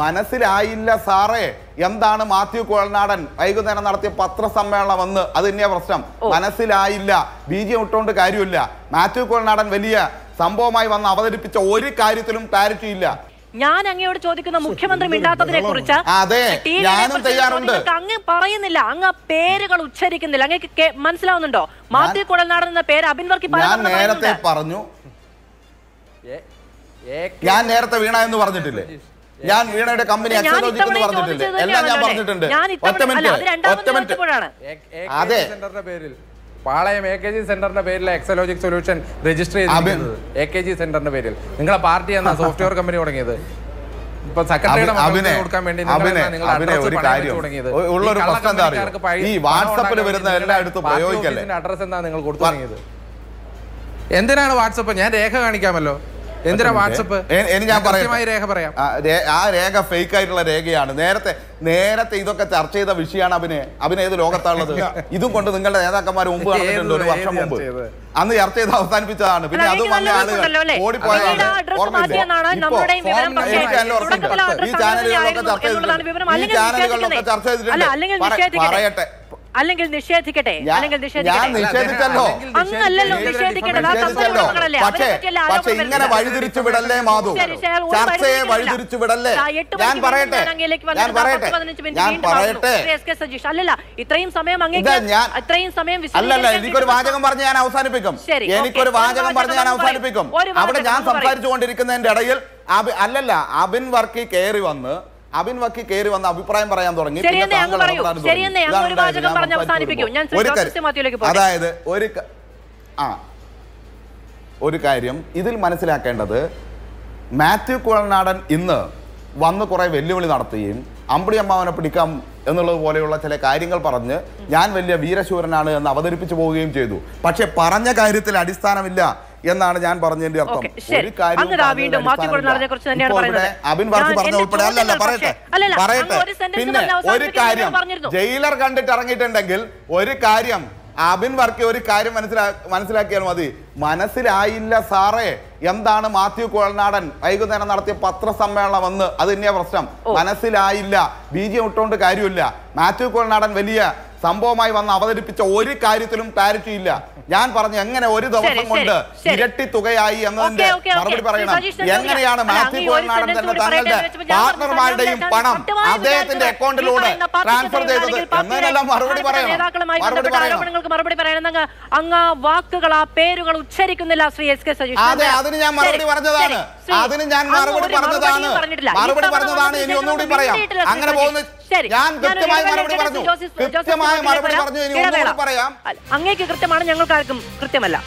മനസ്സിലായില്ല സാറേ എന്താണ് മാത്യു കോഴനാടൻ വൈകുന്നേരം നടത്തിയ പത്രസമ്മേളനം വന്ന് അത് തന്നെയാ പ്രശ്നം മനസ്സിലായില്ല ബി ബീജം ഇട്ടുകൊണ്ട് കാര്യമില്ല മാത്യു കോഴനാടൻ വലിയ സംഭവമായി വന്ന് അവതരിപ്പിച്ച ഒരു കാര്യത്തിലും ക്ലാരിറ്റി ഇല്ല ഞാൻ അങ്ങയോട് ചോദിക്കുന്ന മുഖ്യമന്ത്രി മിണ്ടാത്തതിനെ കുറിച്ച് അങ്ങ് പറയുന്നില്ല അങ്ങ് പേരുകൾ ഉച്ചരിക്കുന്നില്ല അങ്ങക്ക് മനസ്സിലാവുന്നുണ്ടോ മാത്യു കുഴൽനാടൻ എന്ന പേര് അഭിൻവർക്കി പറഞ്ഞു ഞാൻ നേരത്തെ വീണ എന്ന് പറഞ്ഞിട്ടില്ലേ ഞാൻ വീണയുടെ കമ്പനി എക്സോളജിക് എന്ന് പറഞ്ഞിട്ടില്ലേ എല്ലാം ഞാൻ പറഞ്ഞിട്ടുണ്ട് ഒറ്റ മിനിറ്റ് മിനിറ്റ് അതെ പാളയം എ കെ ജി സെന്ററിന്റെ പേരിൽ എക്സലോജിക് സൊല്യൂഷൻ രജിസ്റ്റർ ചെയ്തിരിക്കുന്നത് എ കെ ജി സെന്ററിന്റെ പേരിൽ നിങ്ങളെ പാർട്ടി എന്നാ സോഫ്റ്റ്വെയർ കമ്പനി തുടങ്ങിയത് ഉള്ളൊരു പ്രശ്നം ഈ വരുന്ന അഡ്രസ് എന്താ നിങ്ങൾ കൊടുത്തു എന്തിനാണ് വാട്സപ്പ് ഞാൻ രേഖ കാണിക്കാമല്ലോ എന്തിനാ വാട്സപ്പ് ഞാൻ പറയാം രേഖ പറയാം ആ രേഖ ഫേക്ക് ആയിട്ടുള്ള രേഖയാണ് നേരത്തെ നേരത്തെ ഇതൊക്കെ ചർച്ച ചെയ്ത വിഷയമാണ് അവനെ അവനെ ഏത് ലോകത്താണുള്ളത് ഇതും കൊണ്ട് നിങ്ങളുടെ നേതാക്കന്മാർ മുമ്പ് നടന്നിട്ടുണ്ട് ഒരു വർഷം മുമ്പ് അന്ന് ചർച്ച ചെയ്ത് അവസാനിപ്പിച്ചതാണ് പിന്നെ അത് വന്ന ആളുകൾ ഓടിപ്പോയതാണ് ഓർമ്മയില്ല ഈ ചാനലുകളിലൊക്കെ ചർച്ച ചെയ്തിട്ടുണ്ട് ഈ ചാനലുകളിലൊക്കെ ചർച്ച ചെയ്തിട്ടുണ്ട് പറയട്ടെ അല്ലെങ്കിൽ നിഷേധിക്കട്ടെ അല്ലെങ്കിൽ പക്ഷേ ഇങ്ങനെ വിടല്ലേ മാധു വിടല്ലേ ഞാൻ പറയട്ടെ ഞാൻ പറയട്ടെ അല്ലല്ല ഇത്രയും സമയം ഇത്രയും സമയം അല്ലല്ല എനിക്കൊരു വാചകം പറഞ്ഞ് ഞാൻ അവസാനിപ്പിക്കും എനിക്കൊരു വാചകം പറഞ്ഞ് ഞാൻ അവസാനിപ്പിക്കും അവിടെ ഞാൻ സംസാരിച്ചുകൊണ്ടിരിക്കുന്നതിന്റെ ഇടയിൽ അല്ലല്ല അബിൻ വർക്കി കയറി വന്ന് അബിൻ വക്കി കയറി വന്ന അഭിപ്രായം പറയാൻ തുടങ്ങി അതായത് ഒരു ആ ഒരു കാര്യം ഇതിൽ മനസ്സിലാക്കേണ്ടത് മാത്യു കുഴനാടൻ ഇന്ന് വന്ന് കുറേ വെല്ലുവിളി നടത്തുകയും അമ്പിളി അമ്മാവനെ പിടിക്കാം എന്നുള്ളത് പോലെയുള്ള ചില കാര്യങ്ങൾ പറഞ്ഞ് ഞാൻ വലിയ വീരശൂരനാണ് എന്ന് അവതരിപ്പിച്ചു പോവുകയും ചെയ്തു പക്ഷെ പറഞ്ഞ കാര്യത്തിൽ അടിസ്ഥാനമില്ല എന്നാണ് ഞാൻ പറഞ്ഞതിന്റെ അർത്ഥം ഒരു കാര്യം അബിൻ വർഷി പറഞ്ഞ ഉൾപ്പെടെ അല്ലല്ല പറയട്ടെ പറയട്ടെ പിന്നെ ഒരു കാര്യം ജയിലർ കണ്ടിട്ട് ഇറങ്ങിയിട്ടുണ്ടെങ്കിൽ ഒരു കാര്യം അബിൻ വർക്കി ഒരു കാര്യം മനസ്സിലാ മനസ്സിലാക്കിയാൽ മതി മനസ്സിലായില്ല സാറേ എന്താണ് മാത്യു കുഴൽനാടൻ വൈകുന്നേരം നടത്തിയ പത്രസമ്മേളനം വന്ന് അത് തന്നെയാ പ്രശ്നം മനസ്സിലായില്ല ബീജം ഇട്ടുകൊണ്ട് കാര്യമില്ല മാത്യു കുഴൽനാടൻ വലിയ സംഭവമായി വന്ന് അവതരിപ്പിച്ച ഒരു കാര്യത്തിലും ക്ലാരിറ്റി ഇല്ല ഞാൻ പറഞ്ഞു എങ്ങനെ ഒരു ദിവസം കൊണ്ട് ഇരട്ടി തുകയായി എന്നതിന്റെ മറുപടി പറയണം എങ്ങനെയാണ് മാത്യു കോയനാടൻ തന്നെ തങ്ങളുടെ പാർട്ണർമാരുടെയും പണം അദ്ദേഹത്തിന്റെ അക്കൗണ്ടിലൂടെ ട്രാൻസ്ഫർ ചെയ്തത് എന്നതിനെല്ലാം മറുപടി പറയണം മറുപടി പറയണം വാക്കുകൾ ആ പേരുകൾ ഉച്ചരിക്കുന്നില്ല ശ്രീ എസ് കെ അതെ അതിന് ഞാൻ മറുപടി പറഞ്ഞതാണ് അതിന് ഞാൻ മറുപടി പറഞ്ഞതാണ് മറുപടി പറഞ്ഞതാണ് ഇനി ഒന്നുകൂടി പറയാം അങ്ങനെ പോകുന്ന ഞാൻ കൃത്യമായ മറുപടി പറഞ്ഞു കൃത്യമായ മറുപടി പറഞ്ഞു ഇനി ഒന്നുകൂടി പറയാം അങ്ങേക്ക് കൃത്യമാണ് ഞങ്ങൾക്കാർക്കും കൃത്യമല്ല